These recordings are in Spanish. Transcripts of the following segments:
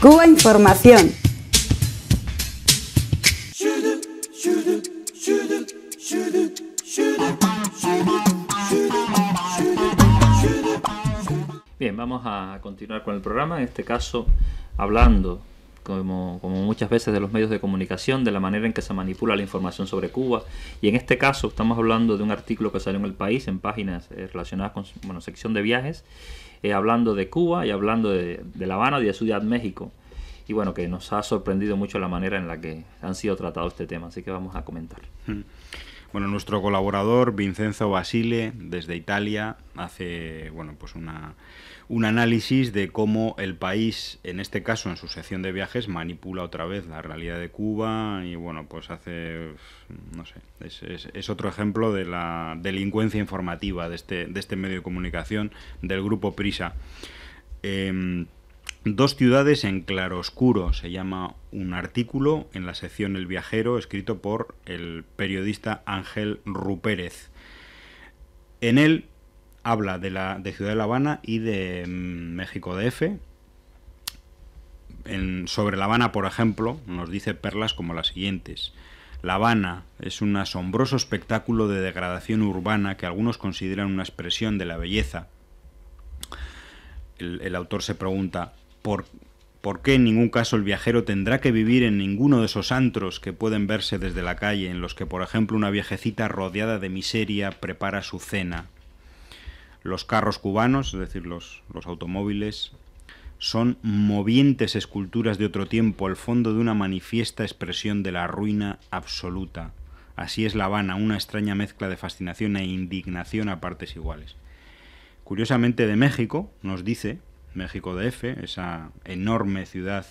Cuba Información. Bien, vamos a continuar con el programa, en este caso hablando como, muchas veces de los medios de comunicación, de la manera en que se manipula la información sobre Cuba. Y en este caso estamos hablando de un artículo que salió en el país, en páginas eh, relacionadas con, bueno, sección de viajes, eh, hablando de Cuba y hablando de, La Habana y de Ciudad México. Y bueno, que nos ha sorprendido mucho la manera en la que han sido tratados este tema, así que vamos a comentar. Mm. Bueno, nuestro colaborador Vincenzo Basile desde Italia hace bueno, pues una, un análisis de cómo el país, en este caso en su sección de viajes, manipula otra vez la realidad de Cuba y bueno, pues hace, no sé, es, es, otro ejemplo de la delincuencia informativa de este, de este medio de comunicación del grupo Prisa. Em, Dos ciudades en claroscuro se llama un artículo en la sección El viajero escrito por el periodista Ángel Rupérez. En él habla de, la, de Ciudad de La Habana y de mm, México DF. En, sobre La Habana, por ejemplo, nos dice perlas como las siguientes. La Habana es un asombroso espectáculo de degradación urbana que algunos consideran una expresión de la belleza. el autor se pregunta, por, qué en ningún caso el viajero tendrá que vivir en ninguno de esos antros que pueden verse desde la calle, en los que, por ejemplo, una viejecita rodeada de miseria prepara su cena. Los carros cubanos, es decir, los, los automóviles, son movientes esculturas de otro tiempo al fondo de una manifiesta expresión de la ruina absoluta. Así es La Habana, una extraña mezcla de fascinación e indignación a partes iguales. Curiosamente de México nos dice México de F, esa enorme ciudad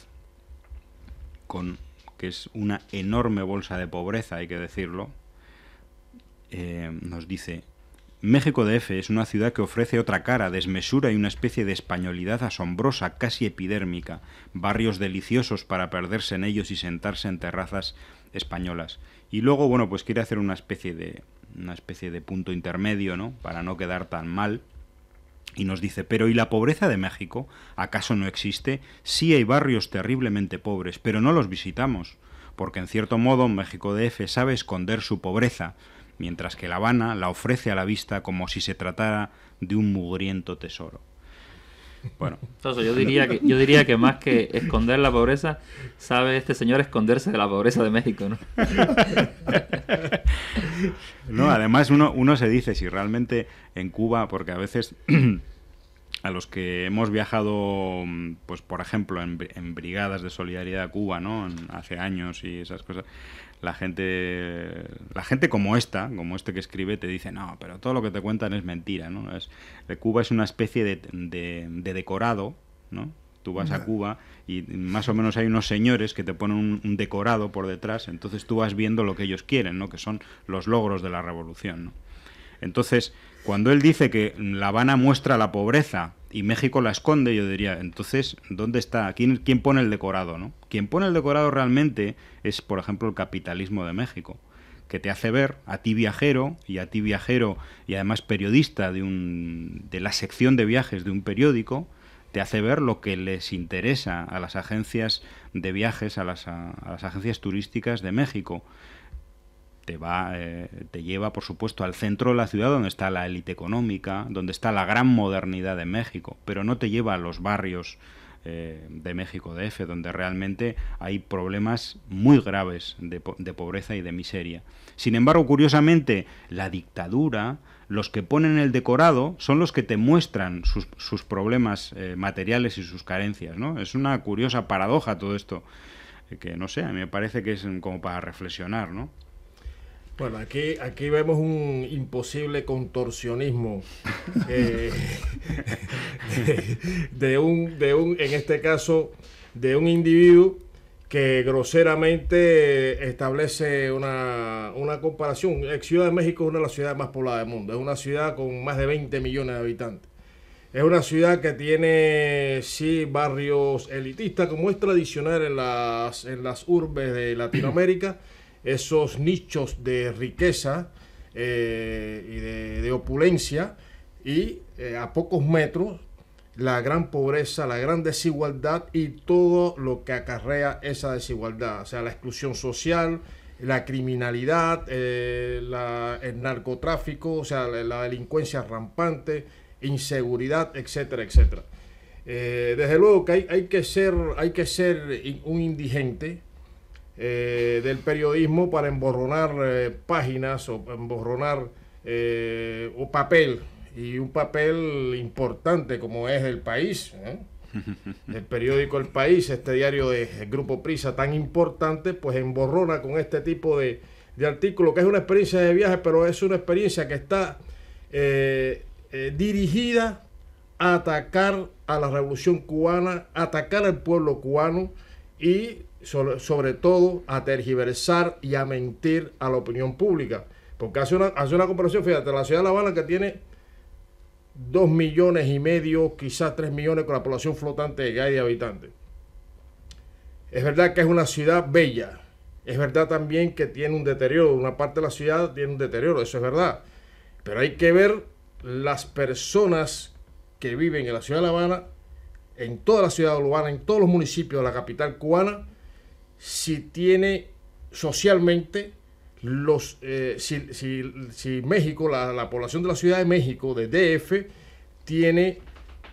con que es una enorme bolsa de pobreza, hay que decirlo, eh, nos dice, México de F es una ciudad que ofrece otra cara, desmesura y una especie de españolidad asombrosa, casi epidérmica, barrios deliciosos para perderse en ellos y sentarse en terrazas españolas. Y luego, bueno, pues quiere hacer una especie de una especie de punto intermedio, ¿no? Para no quedar tan mal y nos dice, pero ¿y la pobreza de México? ¿Acaso no existe? Sí hay barrios terriblemente pobres, pero no los visitamos, porque en cierto modo México DF sabe esconder su pobreza, mientras que La Habana la ofrece a la vista como si se tratara de un mugriento tesoro. Bueno. Entonces, yo diría que, yo diría que más que esconder la pobreza, sabe este señor esconderse de la pobreza de México, ¿no? No, además uno, uno se dice si realmente en Cuba, porque a veces a los que hemos viajado, mm, pues por ejemplo, en, brigadas de solidaridad a Cuba, ¿no? hace años y esas cosas, la gente, la gente como esta, como este que escribe, te dice, no, pero todo lo que te cuentan es mentira, ¿no? Es, eh, Cuba es una especie de, decorado, ¿no? Tú vas a Cuba y más o menos hay unos señores que te ponen un, decorado por detrás, entonces tú vas viendo lo que ellos quieren, ¿no? Que son los logros de la revolución, Entonces, cuando él dice que La Habana muestra la pobreza y México la esconde, yo diría, entonces, ¿dónde está? ¿Quién, quién pone el decorado? ¿no? Quien pone el decorado realmente es, por ejemplo, el capitalismo de México que te hace ver a ti viajero y a ti viajero y además periodista de, de la sección de viajes de un periódico, te hace ver lo que les interesa a las agencias de viajes, a las, a las agencias turísticas de México te va, eh, te lleva, por supuesto, al centro de la ciudad donde está la élite económica, donde está la gran modernidad de México, pero no te lleva a los barrios eh, de México DF, donde realmente hay problemas muy graves de, pobreza y de miseria. Sin embargo, curiosamente, la dictadura, los que ponen el decorado son los que te muestran sus, problemas eh, materiales y sus carencias, ¿no? Es una curiosa paradoja todo esto, que no sé, a mí me parece que es como para reflexionar, ¿no? Bueno, aquí, aquí vemos un imposible contorsionismo eh, de, un, de un, en este caso, de un individuo que groseramente establece una, comparación. La eh, Ciudad de México es una de las ciudades más pobladas del mundo, es una ciudad con más de 20 millones de habitantes. Es una ciudad que tiene, sí, barrios elitistas, como es tradicional en las, en las urbes de Latinoamérica esos nichos de riqueza eh, y de, opulencia y eh, a pocos metros la gran pobreza, la gran desigualdad y todo lo que acarrea esa desigualdad, o sea, la exclusión social, la criminalidad, eh, el narcotráfico, o sea, la, delincuencia rampante, inseguridad, etcétera, etcétera. desde luego que hay, hay, que ser, hay que ser un indigente, eh, del periodismo para emborronar eh, páginas o emborronar eh, o papel y un papel importante como es el país. El periódico El País, este diario de, Grupo Prisa tan importante, pues emborrona con este tipo de, artículo, que es una experiencia de viaje, pero es una experiencia que está dirigida a atacar a la revolución cubana, atacar al pueblo cubano, y sobre, todo a tergiversar y a mentir a la opinión pública. Porque hace una, hace una comparación, fíjate, la ciudad de La Habana que tiene 2 millones y medio, quizás tres millones con la población flotante de hay de habitantes. Es verdad que es una ciudad bella. Es verdad también que tiene un deterioro. Una parte de la ciudad tiene un deterioro, eso es verdad. Pero hay que ver las personas que viven en la ciudad de La Habana en toda la ciudad urbana, en todos los municipios de la capital cubana, si tiene socialmente los, eh, si, México, la, población de la Ciudad de México, de DF, tiene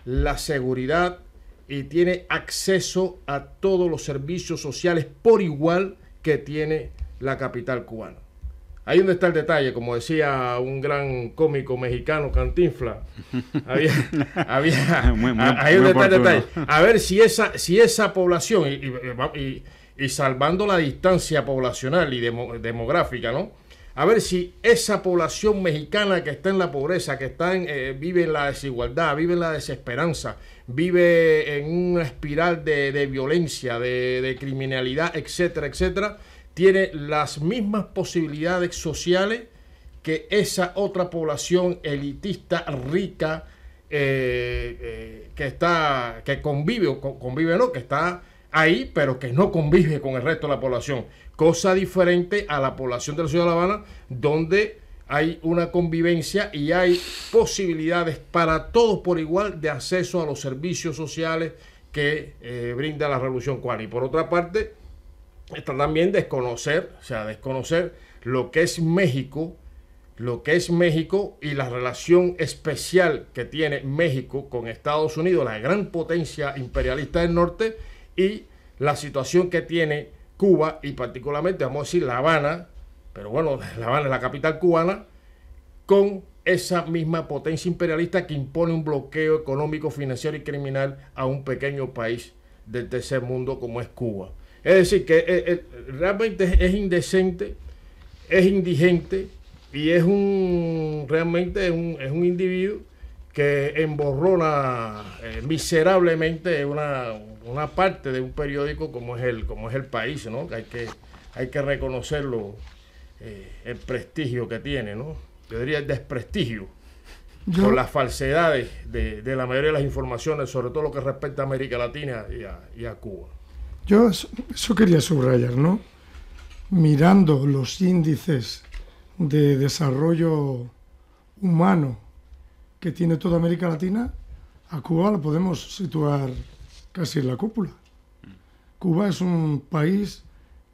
la seguridad y tiene acceso a todos los servicios sociales por igual que tiene la capital cubana. Ahí donde está el detalle, como decía un gran cómico mexicano, Cantinfla. Había, había donde está el detalle. A ver si esa, si esa población, y, y, salvando la distancia poblacional y demográfica, ¿no? A ver si esa población mexicana que está en la pobreza, que está en, eh, vive en la desigualdad, vive en la desesperanza, vive en una espiral de, violencia, de, de criminalidad, etcétera, etcétera tiene las mismas posibilidades sociales que esa otra población elitista rica eh, eh, que está que convive o convive no que está ahí pero que no convive con el resto de la población cosa diferente a la población de la ciudad de La Habana donde hay una convivencia y hay posibilidades para todos por igual de acceso a los servicios sociales que eh, brinda la revolución cual y por otra parte está también desconocer, o sea, desconocer lo que es México, lo que es México y la relación especial que tiene México con Estados Unidos, la gran potencia imperialista del norte, y la situación que tiene Cuba y particularmente, vamos a decir, La Habana, pero bueno, La Habana es la capital cubana, con esa misma potencia imperialista que impone un bloqueo económico, financiero y criminal a un pequeño país del tercer mundo como es Cuba. Es decir, que eh, eh, realmente es indecente, es indigente y es un realmente es un, individuo que emborrona eh, miserablemente una, parte de un periódico como es el, como es el país, ¿no? Hay que, hay que reconocerlo, el prestigio que tiene, ¿no? Yo diría el desprestigio por las falsedades de, la mayoría de las informaciones, sobre todo lo que respecta a América Latina y a Cuba. Yo eso quería subrayar, ¿no? Mirando los índices de desarrollo humano que tiene toda América Latina, a Cuba la podemos situar casi en la cúpula. Cuba es un país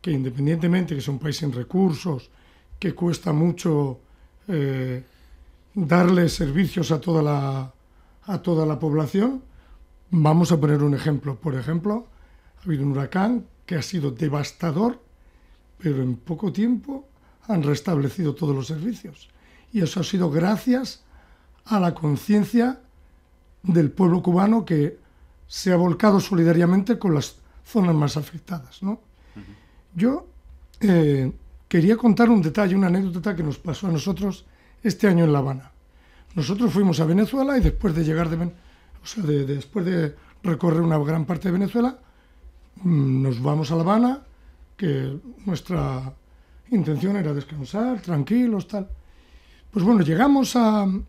que independientemente que es un país sin recursos, que cuesta mucho eh, darle servicios a toda, la, a toda la población, vamos a poner un ejemplo. Por ejemplo, ha habido un huracán que ha sido devastador, pero en poco tiempo han restablecido todos los servicios. Y eso ha sido gracias a la conciencia del pueblo cubano que se ha volcado solidariamente con las zonas más afectadas. Yo eh, quería contar un detalle, una anécdota que nos pasó a nosotros este año en La Habana. Nosotros fuimos a Venezuela y después de llegar de, o sea, después de recorrer una gran parte de Venezuela, nos vamos a La Habana, que nuestra intención era descansar, tranquilos, tal. Pues bueno, llegamos al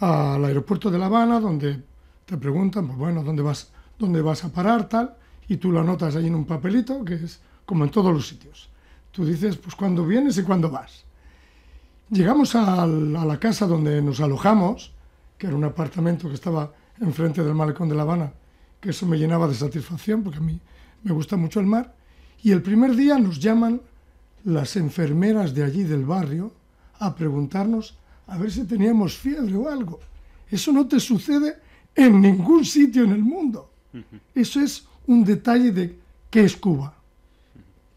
aeropuerto de La Habana, donde te preguntan, pues bueno, ¿dónde vas, dónde vas a parar, tal? Y tú lo anotas ahí en un papelito, que es como en todos los sitios. Tú dices, pues cuándo vienes y cuándo vas. Llegamos a la casa donde nos alojamos, que era un apartamento que estaba enfrente del malecón de La Habana, que eso me llenaba de satisfacción porque a mí me gusta mucho el mar. Y el primer día nos llaman las enfermeras de allí del barrio a preguntarnos a ver si teníamos fiebre o algo. Eso no te sucede en ningún sitio en el mundo. Eso es un detalle de qué es Cuba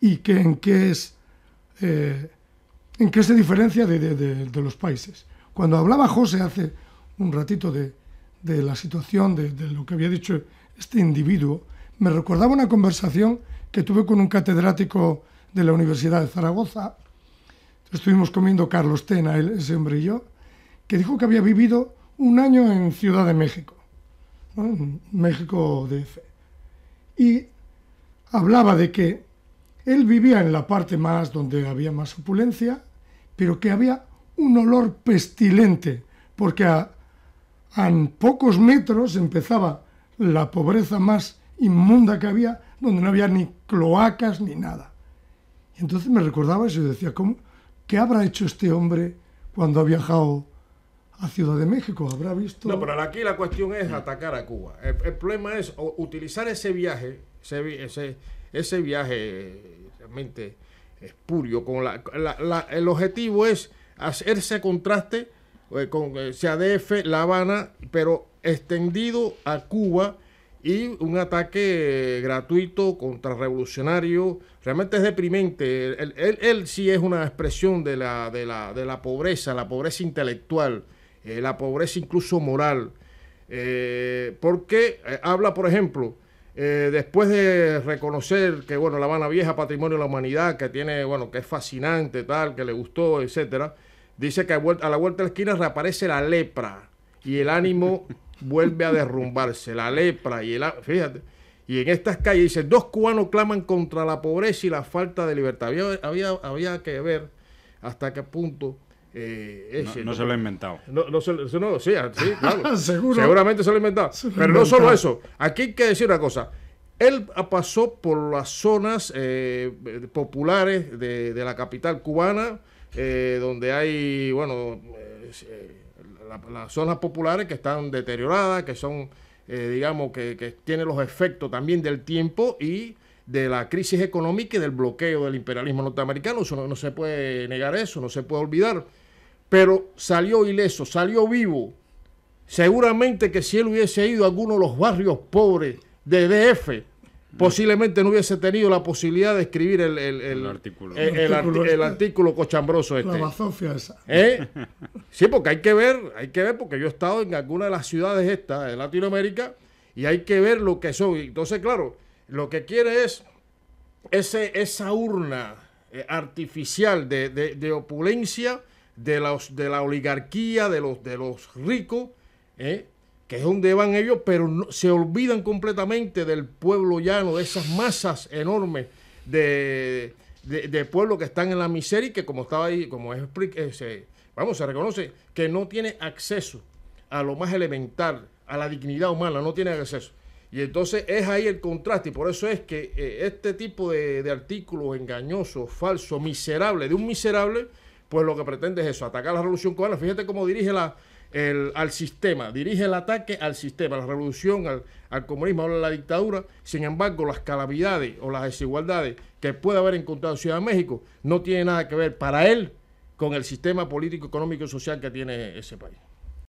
y que en qué es eh, en qué se diferencia de, los países. Cuando hablaba José hace un ratito de, la situación de, lo que había dicho este individuo, me recordaba una conversación que tuve con un catedrático de la Universidad de Zaragoza. Estuvimos comiendo Carlos Tena, ese hombre y yo, que dijo que había vivido un año en Ciudad de México, en México DF. Y hablaba de que él vivía en la parte más donde había más opulencia, pero que había un olor pestilente, porque a, a pocos metros empezaba la pobreza más inmunda que había, donde no había ni cloacas ni nada. Y entonces me recordaba eso y decía, ¿cómo, ¿qué habrá hecho este hombre cuando ha viajado a Ciudad de México? ¿Habrá visto...? No, pero aquí la cuestión es atacar a Cuba. El, problema es utilizar ese viaje, ese, ese, ese viaje eh, realmente espurio. el objetivo es hacerse contraste eh, con eh, CADF, La Habana, pero extendido a Cuba y un ataque eh, gratuito contrarrevolucionario. Realmente es deprimente. Él, sí es una expresión de la, de la, pobreza, la pobreza intelectual, eh, la pobreza incluso moral. Eh, porque habla, por ejemplo, después de reconocer que, bueno, La Habana Vieja, patrimonio de la humanidad, que tiene, bueno, que es fascinante, tal, que le gustó, etcétera, dice que a, a la vuelta de la esquina reaparece la lepra, y el ánimo vuelve a derrumbarse, la lepra y el... Fíjate, y en estas calles dice, dos cubanos claman contra la pobreza y la falta de libertad. Había, había, que ver hasta qué punto... Eh, no, se lo ha inventado. No, sí, ah, Seguramente se lo ha inventado. Pero no solo eso, aquí hay que decir una cosa. Él pasó por las zonas eh, populares de, la capital cubana, eh, donde hay, bueno, las zonas populares que están deterioradas, que son, eh, digamos, que, que tienen los efectos también del tiempo y de la crisis económica y del bloqueo del imperialismo norteamericano. Eso no, no, se puede negar eso, no se puede olvidar. Pero salió ileso, salió vivo. Seguramente que si él hubiese ido a alguno de los barrios pobres de DF, posiblemente no hubiese tenido la posibilidad de escribir el, artículo. El, artículo cochambroso este. La ¿Eh? Sí, porque hay que ver, hay que ver, porque yo he estado en alguna de las ciudades estas de Latinoamérica y hay que ver lo que son. Entonces, claro, lo que quiere es ese, esa urna eh, artificial de, de, opulencia de, los, de la oligarquía, de los, de los ricos, ¿eh? que es donde van ellos, pero no, se olvidan completamente del pueblo llano, de esas masas enormes de, pueblo que están en la miseria y que como estaba ahí, como es, eh, se, vamos, se reconoce que no tiene acceso a lo más elemental, a la dignidad humana, no tiene acceso. Y entonces es ahí el contraste y por eso es que eh, este tipo de, de artículos engañosos, falsos, miserables, de un miserable, pues lo que pretende es eso, atacar la revolución cubana. Fíjate cómo dirige la, el, al sistema, dirige el ataque al sistema, a la revolución, al, comunismo, a la dictadura. Sin embargo, las calamidades o las desigualdades que puede haber encontrado Ciudad de México no tiene nada que ver para él con el sistema político, económico y social que tiene ese país.